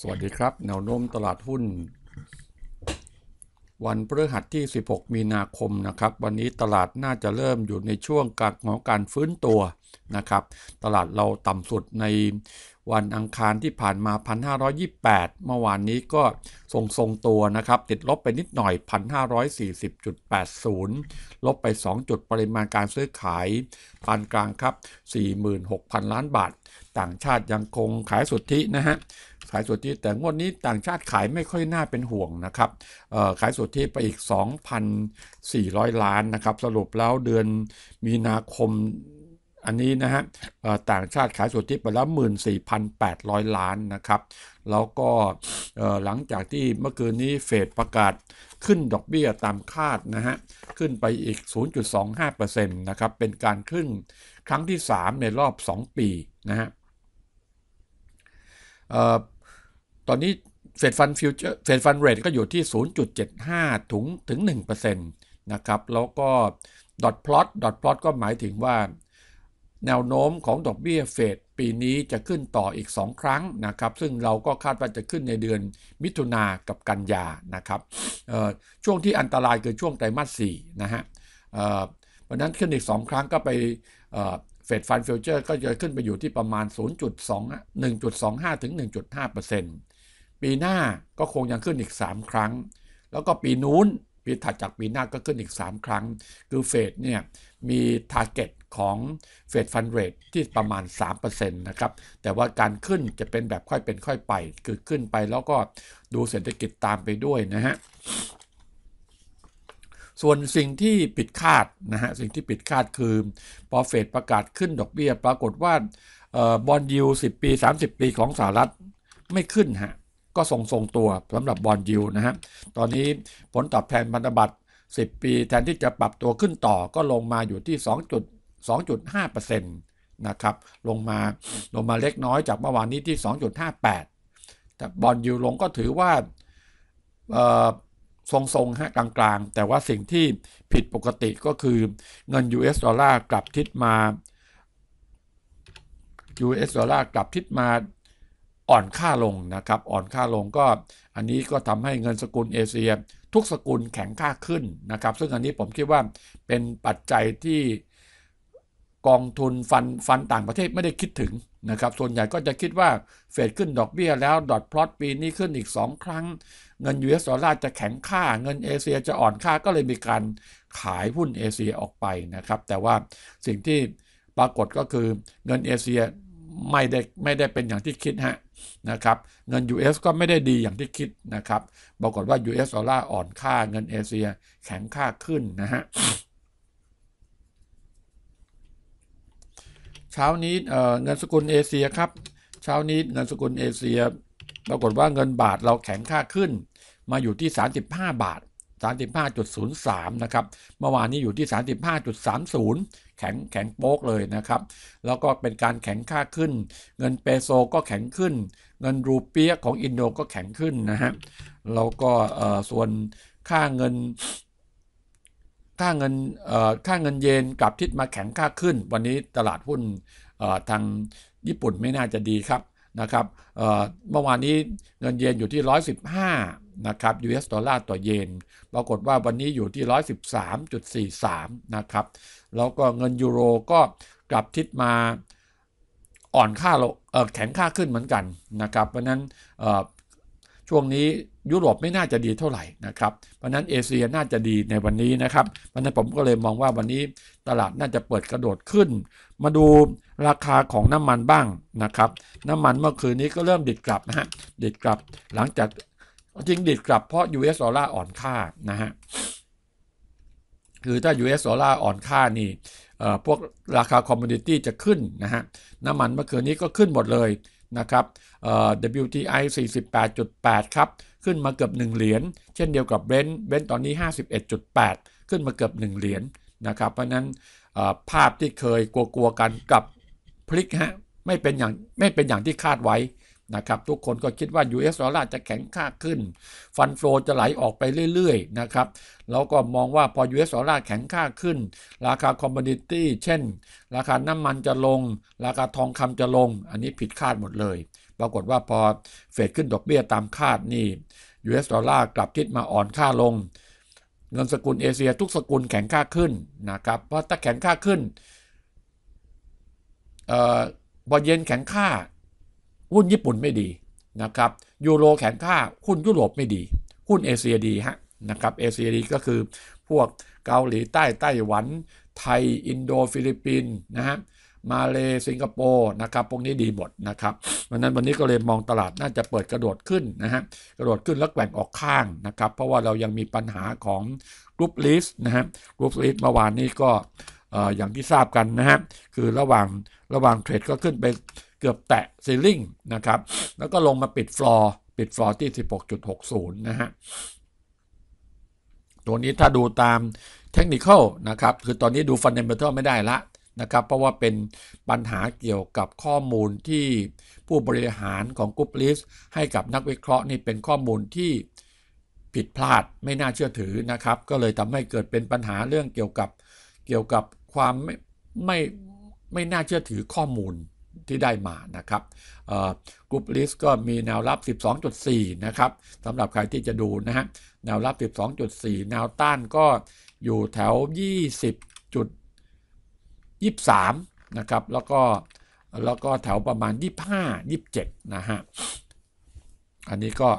สวัสดีครับ แนวโน้มตลาดหุ้น วันพฤหัสที่ 16 มีนาคมนะครับ วันนี้ตลาดน่าจะเริ่มอยู่ในช่วงการของการฟื้นตัวนะครับ ตลาดเราต่ำสุดในวันอังคารที่ผ่านมา 1,528 เมื่อวานนี้ก็ทรงทรงตัวนะครับ ติดลบไปนิดหน่อย 1,540.80 ลบไป2จุดปริมาณการซื้อขายปานกลางครับ 46,000 ล้านบาท ต่างชาติยังคงขายสุทธินะฮะขายสุทธิแต่งวดนี้ต่างชาติขายไม่ค่อยน่าเป็นห่วงนะครับขายสุทธิไปอีก 2,400 ล้านนะครับ สรุปแล้วเดือนมีนาคมอันนี้นะฮะต่างชาติขายสุทธิไปแล้ว 14,800 ล้านนะครับ แล้วก็หลังจากที่เมื่อคืนนี้เฟดประกาศขึ้นดอกเบี้ยตามคาดนะฮะ ขึ้นไปอีก 0.25%นะครับ เป็นการขึ้นครั้งที่ 3 ในรอบ 2 ปีนะฮะตอนนี้เฟดฟันฟิวเจอร์ เฟดฟันเรทก็อยู่ที่ 0.75ถึงถึง 1%นะครับ แล้วก็ดอทพลอต ดอทพลอตก็หมายถึงว่าแนวโน้มของดอกเบี้ยเฟดปีนี้จะขึ้นต่ออีก 2 ครั้งนะครับซึ่งเราก็คาดว่าจะขึ้นในเดือนมิถุนากับกันยานะครับช่วงที่อันตรายคือช่วงไตรมาสสี่นะฮะเพราะนั้นขึ้นอีก 2 ครั้งก็ไปเฟดฟันฟิวเจอร์ก็จะขึ้นไปอยู่ที่ประมาณ 0.2 1.25 ถึง 1.5%ปีหน้าก็คงยังขึ้นอีก 3 ครั้ง แล้วก็ปีนู้นปีถัดจากปีหน้าก็ขึ้นอีก 3 ครั้ง คือเฟดเนี่ย มีทาร์เก็ตของเฟดฟันเรทที่ประมาณ 3%นะครับ แต่ว่าการขึ้นจะเป็นแบบค่อยเป็นค่อยไป คือขึ้นไปแล้วก็ดูเศรษฐกิจตามไปด้วยนะฮะ ส่วนสิ่งที่ผิดคาดนะฮะ สิ่งที่ผิดคาดคือ พอเฟดประกาศขึ้นดอกเบี้ยปรากฏว่าบอลยูิบปี 30 ปีของสหรัฐไม่ขึ้นฮะก็ทรงทรงตัวสำหรับบอลยูนะฮะตอนนี้ผลตอบแทนพันธบัตร 10 ปี แทนที่จะปรับตัวขึ้นต่อก็ลงมาอยู่ที่ 2.2.5%นะครับ ลงมาลงมาเล็กน้อยจากเมื่อวานนี้ที่ 2.58 แต่บอลยูลงก็ถือว่าทรงทรงฮะกลางๆ แต่ว่าสิ่งที่ผิดปกติก็คือเงิน US ดอลลาร์กลับทิศมา US ดอลลาร์กลับทิศมาอ่อนค่าลงนะครับอ่อนค่าลงก็อันนี้ก็ทำให้เงินสกุลเอเชียทุกสกุลแข็งค่าขึ้นนะครับซึ่งอันนี้ผมคิดว่าเป็นปัจจัยที่กองทุนฟันฟันต่างประเทศไม่ได้คิดถึงนะครับ ส่วนใหญ่ก็จะคิดว่าเฟดขึ้นดอกเบี้ยแล้ว ดอทพลอตปีนี้ขึ้นอีก 2 ครั้ง เงินยูเอสดอลลาร์จะแข็งค่า เงินเอเชียจะอ่อนค่าก็เลยมีการขายหุ้นเอเชียออกไปนะครับแต่ว่าสิ่งที่ปรากฏก็คือเงินเอเชียไม่ได้ไม่ได้เป็นอย่างที่คิดฮะนะครับเงิน US ก็ไม่ได้ดีอย่างที่คิดนะครับปรากฏว่า US ดอลลาร์อ่อนค่าเงินเอเชียแข็งค่าขึ้นนะฮะเช้านี้เเงินสกุลเอเชียครับเช้านี้เงินสกุลเอเชียปรากฏว่าเงินบาทเราแข็งค่าขึ้นมาอยู่ที่ 35 บาท35.03 นะครับ เมื่อวานนี้อยู่ที่ 35.30 แข็งแข็งโป๊กเลยนะครับ แล้วก็เป็นการแข็งค่าขึ้น เงินเปโซก็แข็งขึ้น เงินรูเปียของอินโดก็แข็งขึ้นนะฮะแล้วก็ส่วนค่าเงินค่าเงินค่าเงินเยนกับทิศมาแข็งค่าขึ้น วันนี้ตลาดหุ้นทางญี่ปุ่นไม่น่าจะดีครับนะครับเมื่อวานนี้เงินเยนอยู่ที่ 115 นะครับ US ดอลลาร์ต่อเยน ปรากฏว่าวันนี้อยู่ที่ 113.43 นะครับ แล้วก็เงินยูโรก็กลับทิศมาอ่อนค่าแข็งค่าขึ้นเหมือนกันนะครับเพราะนั้นช่วงนี้ยุโรปไม่น่าจะดีเท่าไหร่นะครับเพราะนั้นเอเชียน่าจะดีในวันนี้นะครับเพราะนั้นผมก็เลยมองว่าวันนี้ตลาดน่าจะเปิดกระโดดขึ้น มาดูราคาของน้ำมันบ้างนะครับน้ำมันเมื่อคืนนี้ก็เริ่มดิดกลับนะฮะดิดกลับหลังจากจริงดิดกลับเพราะ US ดอลลาร์อ่อนค่านะฮะคือถ้า US ดอลลาร์อ่อนค่านี่พวกราคาคอมมูนิตี้จะขึ้นนะฮะน้ำมันเมื่อคืนนี้ก็ขึ้นหมดเลยนะครับ WTI 48.8ครับ ขึ้นมาเกือบ1เหรียญ เช่นเดียวกับเบนซ์ เบนซ์ตอนนี้ 51.8 ขึ้นมาเกือบ1เหรียญนะครับ เพราะนั้นภาพที่เคยกลัวๆกันกับพลิกฮะไม่เป็นอย่างไม่เป็นอย่างที่คาดไว้นะครับทุกคนก็คิดว่า US ดอลลาร์จะแข็งค่าขึ้น ฟันโฟจะไหลออกไปเรื่อยๆนะครับแล้วก็มองว่าพอ US ดอลลาร์แข็งค่าขึ้น ราคาคอมมดิตี้เช่น ราคาน้ำมันจะลง ราคาทองคำจะลง อันนี้ผิดคาดหมดเลย ปรากฏว่าพอเฟดขึ้นดอกเบี้ยตามคาดนี่ US ดอลลาร์กลับทิศมาอ่อนค่าลง เงินสกุลเอเชียทุกสกุลแข็งค่าขึ้นนะครับเพราะถ้าแข็งค่าขึ้นเอ่อบอลเยนแข็งค่าหุ้นญี่ปุ่นไม่ดีนะครับยูโรแข็งค่า หุ้นยุโรปไม่ดี หุ้นเอเชียดีฮะนะครับเอเชียดีก็คือพวกเกาหลีใต้ไต้หวัน ไทยอินโดฟิลิปปินส์นะฮะมาเลสิงคโปร์นะครับพวกนี้ดีหมดนะครับวันนั้นวันนี้ก็เลยมองตลาดน่าจะเปิดกระโดดขึ้นนะฮะกระโดดขึ้นแล้วแกว่งออกข้างนะครับเพราะว่าเรายังมีปัญหาของกรุ๊ปลิสต์นะฮะกรุ๊ปลิสต์เมื่อวานนี้ก็อย่างที่ทราบกันนะฮะคือระหว่างระหว่างเทรดก็ขึ้นไปเกือบแตะซีลิ่งนะครับ แล้วก็ลงมาปิดฟลอร์ ปิดฟลอร์ที่ 16.60 นะฮะ ตัวนี้ถ้าดูตามเทคนิคนะครับ คือตอนนี้ดูฟันเดเมนทลไม่ได้ละนะครับ เพราะว่าเป็นปัญหาเกี่ยวกับข้อมูลที่ผู้บริหารของกรุ๊ปลิสให้กับนักวิเคราะห์นี่เป็นข้อมูลที่ผิดพลาดไม่น่าเชื่อถือนะครับ ก็เลยทำให้เกิดเป็นปัญหาเรื่องเกี่ยวกับเกี่ยวกับความไม่ไม่ไม่น่าเชื่อถือข้อมูลที่ได้มานะครับกรุ๊ปลิสต์ก็มีแนวรับ 12.4 นะครับสำหรับใครที่จะดูนะฮะแนวรับ 12.4 แนวต้านก็อยู่แถว 20.23 นะครับ แล้วก็แล้วก็แถวประมาณ 25 27 นะฮะอันนี้ก็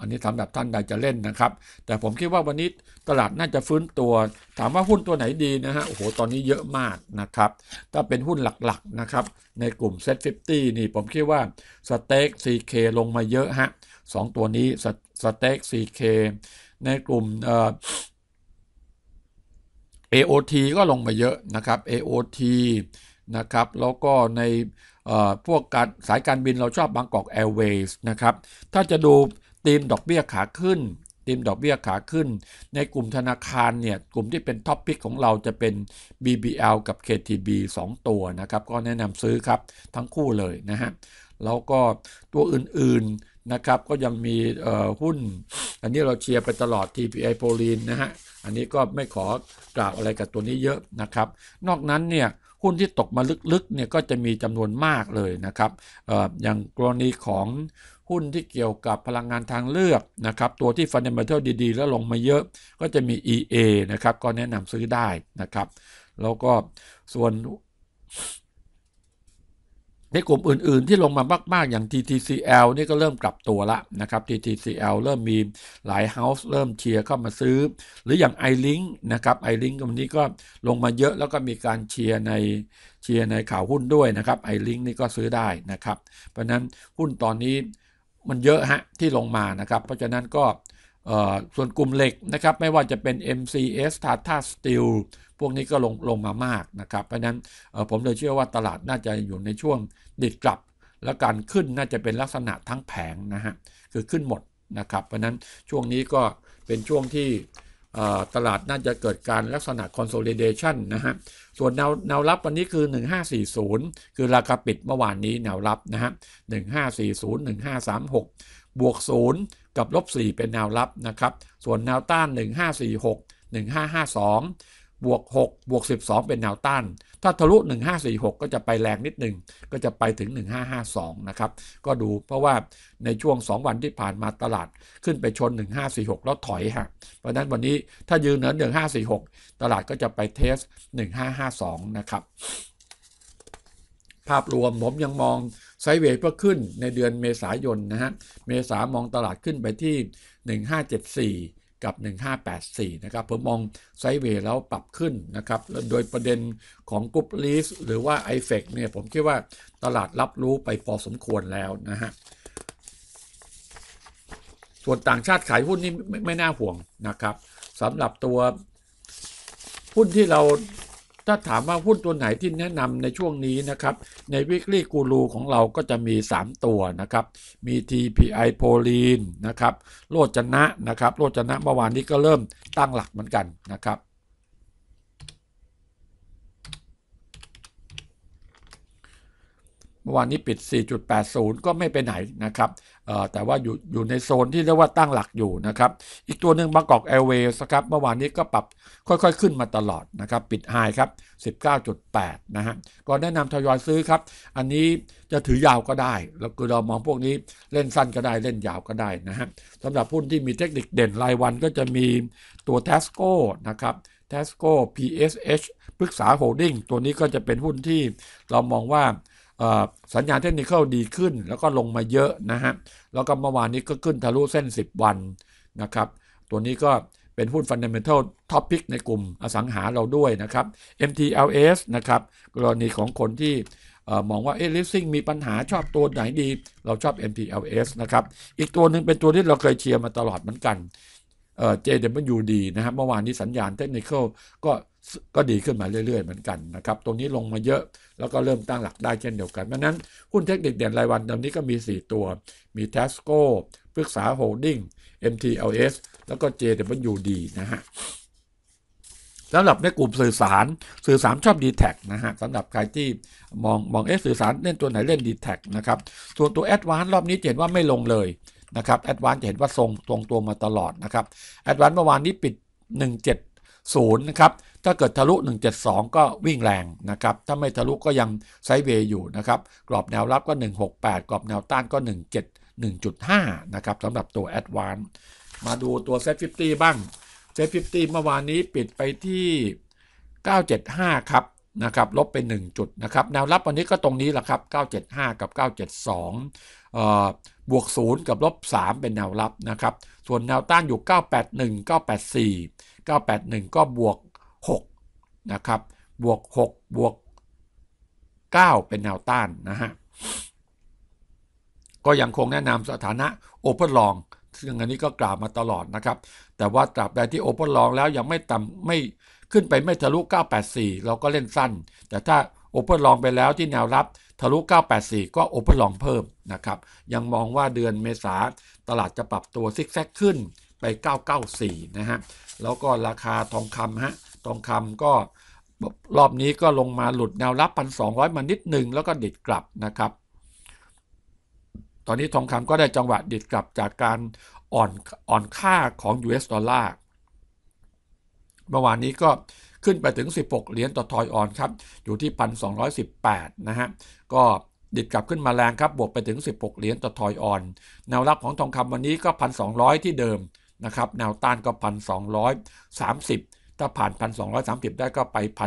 อันนี้สำหรับท่านใดจะเล่นนะครับ แต่ผมคิดว่าวันนี้ตลาดน่าจะฟื้นตัว ถามว่าหุ้นตัวไหนดีนะฮะโอ้โหตอนนี้เยอะมากนะครับ ถ้าเป็นหุ้นหลัก ๆ นะครับ ในกลุ่มเซ็ตฟินี่ผมคิดว่าสเต็กซีเคลงมาเยอะฮะสองตัวนี้สเต็กซีเคในกลุ่มเออ AOT ก็ลงมาเยอะนะครับ AOT นะครับแล้วก็ในพวกการสายการบินเราชอบบางกอกแอร์เวย์สนะครับถ้าจะดูตีมดอกเบี้ยขาขึ้นตีมดอกเบี้ยขาขึ้น ในกลุ่มธนาคารเนี่ยกลุ่มที่เป็นท็อปพิกของเราจะเป็น BBL กับ KTB 2 ตัวนะครับ ก็แนะนำซื้อครับทั้งคู่เลยนะฮะแล้วก็ตัวอื่นๆนะครับก็ยังมีหุ้นอันนี้เราเชียร์ไปตลอด TPI โพลีนนะฮะอันนี้ก็ไม่ขอกล่าวอะไรกับตัวนี้เยอะนะครับ นอกนั้นเนี่ยหุ้นที่ตกมาลึกๆเนี่ยก็จะมีจำนวนมากเลยนะครับออย่างกรณีของหุ้นที่เกี่ยวกับพลังงานทางเลือกนะครับ ตัวที่ฟันเดเมนทัลดีๆ แล้วลงมาเยอะก็จะมี EA นะครับก็แนะนำซื้อได้นะครับ แล้วก็ส่วนในกลุ่มอื่นๆ ที่ลงมามากๆอย่าง TTCL นี่ก็เริ่มกลับตัวละนะครับ TTCL เริ่มมีหลายเฮาส์เริ่มเชียร์เข้ามาซื้อ หรืออย่าง iLink นะครับ iLink วันนี้ก็ลงมาเยอะแล้วก็มีการเชียร์ในเชียร์ในข่าวหุ้นด้วยนะครับ iLink นี่ก็ซื้อได้นะครับเพราะนั้นหุ้นตอนนี้มันเยอะฮะที่ลงมานะครับเพราะฉะนั้นก็ส่วนกลุ่มเหล็กนะครับไม่ว่าจะเป็น MCS Tata Steel พวกนี้ก็ลงลงมามากนะครับ เพราะนั้นผมเลยเชื่อว่าตลาดน่าจะอยู่ในช่วงดิดกลับและการขึ้นน่าจะเป็นลักษณะทั้งแผงนะฮะคือขึ้นหมดนะครับ เพราะนั้นช่วงนี้ก็เป็นช่วงที่ตลาดน่าจะเกิดการลักษณะ consolidation นะฮะส่วนแนวแนวรับวันนี้คือ 1540 คือราคาปิดเมื่อวานนี้แนวรับนะฮะ 1540 1536 บวก 0 กับลบ 4 เป็นแนวรับนะครับ ส่วนแนวต้าน 1546 1552บวก 6 บวก 12 เป็นแนวต้าน ถ้าทะลุ 1546 ก็จะไปแรงนิดหนึ่ง ก็จะไปถึง 1552 นะครับ ก็ดูเพราะว่าในช่วง 2 วันที่ผ่านมาตลาดขึ้นไปชน 1546 แล้วถอยฮะเพราะนั้นวันนี้ถ้ายืนเหนือ 1546 ตลาดก็จะไปเทส 1552 นะครับ ภาพรวมผมยังมองไซเวย์เพื่อขึ้นในเดือนเมษายน นะฮะ เมษามองตลาดขึ้นไปที่ 1574กับ1584นะครับ ผมมอง ไซเวแล้ว ปรับขึ้นนะครับโดยประเด็นของกรุ๊ปลีสหรือว่า i f เฟกเนี่ย ผม คิดว่าตลาดรับรู้ไป พอ สมควรแล้ว นะฮะ ส่วนต่างชาติขาย หุ้น นี่ไม่ น่า ห่วงนะครับ สำหรับตัว หุ้นที่เราถ้าถามว่าหุ้นตัวไหนที่แนะนำในช่วงนี้นะครับในวิกฤตกูรูของเราก็จะมี 3 ตัวนะครับ มี TPI โพลีนนะครับโลจนะนะครับโลจนะเมื่อวานนี้ก็เริ่มตั้งหลักเหมือนกันนะครับ เมื่อวานนี้ปิด 4.80 ก็ไม่ไปไหนนะครับแต่ว่าอยู่อยู่ในโซนที่เรียกว่าตั้งหลักอยู่นะครับ อีกตัวหนึ่งบางกอกแอร์เวย์สครับเมื่อวานนี้ก็ปรับค่อยๆ ขึ้นมาตลอดนะครับ ปิดไฮครับ 19.8 นะฮะก็แนะนำทยอยซื้อครับ อันนี้จะถือยาวก็ได้ แล้วก็อเรามองพวกนี้เล่นสั้นก็ได้เล่นยาวก็ได้นะฮะสำหรับหุ้นที่มีเทคนิคเด่นรายวันก็จะมีตัวเทสโก้นะครับเทสโก้ PSH ปรึกษาโฮลดิ้งตัวนี้ก็จะเป็นหุ้นที่เรามองว่าสัญญาณเทคนิคดีขึ้นแล้วก็ลงมาเยอะนะฮะแล้วก็เมื่อวานนี้ก็ขึ้นทะลุเส้น 10 วันนะครับ ตัวนี้ก็เป็นหุ้นันเดเมนทัลท็อปิกในกลุ่มอสังหาเราด้วยนะครับ MTLS นะครับ กรณีของคนที่มองว่าเอ๊ลิสซิ่งมีปัญหาชอบตัวไหนดี เราชอบ MTLS นะครับ อีกตัวหนึ่งเป็นตัวที่เราเคยเชียร์มาตลอดเหมือนกันเออ JWD นะฮะเมื่อวานนี้สัญญาณเทคนิคก็ก็ดีขึ้นมาเรื่อย ๆเหมือนกันนะครับ ตรงนี้ลงมาเยอะแล้วก็เริ่มตั้งหลักได้เช่นเดียวกัน เพราะนั้นหุ้นเทคนิคเด่นรายวันตอนนี้ก็มี 4 ตัว มี t สโก้ปรึกษาโฮลดิ้ง MTLS แล้วก็ JWD นะฮะ สำหรับในกลุ่มสื่อสาร สื่อสารชอบ d t แทนะฮะ สำหรับใครที่มองมองเอสสื่อสารเล่นตัวไหนเล่น d t แทนะครับ ส่วนตัวแอดวานรอบนี้เห็นว่าไม่ลงเลยนะครับแอดวานจะเห็นว่าทรงทรงตัวมาตลอดนะครับแอดวานเมื่อวานนี้ปิด 17 0นะครับ ถ้าเกิดทะลุ 172 ก็วิ่งแรงนะครับ ถ้าไม่ทะลุก็ยังไซด์เวย์อยู่นะครับ กรอบแนวรับก็ 168 กรอบแนวต้านก็ 171.5 นะครับ สำหรับตัวแอดวานมาดูตัวเซ็ตฟิบ้างเซ็ตฟเมื่อวานนี้ปิดไปที่ 975 ครับนะครับ ลบไปน1จุดนะครับ แนวรับวันนี้ก็ตรงนี้แหละครับ 975 กับ 972 บวก 0 กับลบ3 เป็นแนวรับนะครับ ส่วนแนวต้านอยู่ 981 984 981 ก็บวก 6 นะครับ บวก 6 บวก 9 เป็นแนวต้านนะฮะก็ยังคงแนะนำสถานะโอเปอร์ลองซึ่งอันนี้ก็กล่าวมาตลอดนะครับ แต่ว่าตราบใดที่โอเปอร์ลองแล้วยังไม่ต่ำไม่ขึ้นไปไม่ทะลุ984 เราก็เล่นสั้น แต่ถ้าโอเปอร์ลองไปแล้วที่แนวรับทะลุ 984 ก็โอเปอร์ลองเพิ่มนะครับ ยังมองว่าเดือนเมษาตลาดจะปรับตัวซิกแซกขึ้นไป994 นะฮะ แล้วก็ราคาทองคำฮะ ทองคำก็รอบนี้ก็ลงมาหลุดแนวรับ 1,200 มานิดหนึ่งแล้วก็ดิดกลับนะครับ ตอนนี้ทองคำก็ได้จังหวะดิดกลับจากการอ่อนอ่อนค่าของ US ดอลลาร์ เมื่อวานนี้ก็ขึ้นไปถึง 16เหรียญต่อทอยออนครับ อยู่ที่ 1,218 นะฮะ ก็ดิดกลับขึ้นมาแรงครับ บวกไปถึง 16เหรียญต่อทอยออน แนวรับของทองคำวันนี้ก็ 1,200 ที่เดิมนะครับแนวต้านก็พัมสิบถ้าผ่านพัมสิบได้ก็ไปพั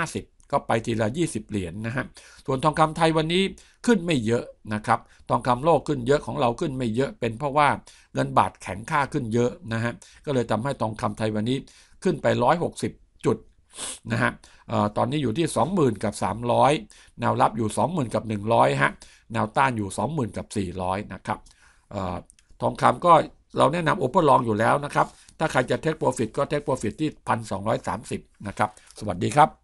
าสิบก็ไปทีละ 20เหรียญนนะฮะส่วนทองคำไทยวันนี้ขึ้นไม่เยอะนะครับทองคำโลกขึ้นเยอะของเราขึ้นไม่เยอะเป็นเพราะว่าเงินบาทแข็งค่าขึ้นเยอะนะฮะก็เลยทำให้ทองคำไทยวันนี้ขึ้นไป 160 จุดนะฮะตอนนี้อยู่ที่20,000กับ300แนวรับอยู่20,000กับ100ฮะแนวต้านอยู่20,000กับ400นะครับทองคำก็เราแนะนำโอเปอร์ลองอยู่แล้วนะครับ ถ้าใครจะเทคโปรฟิตก็เทคโปรฟิตที่ 1,230 นะครับ สวัสดีครับ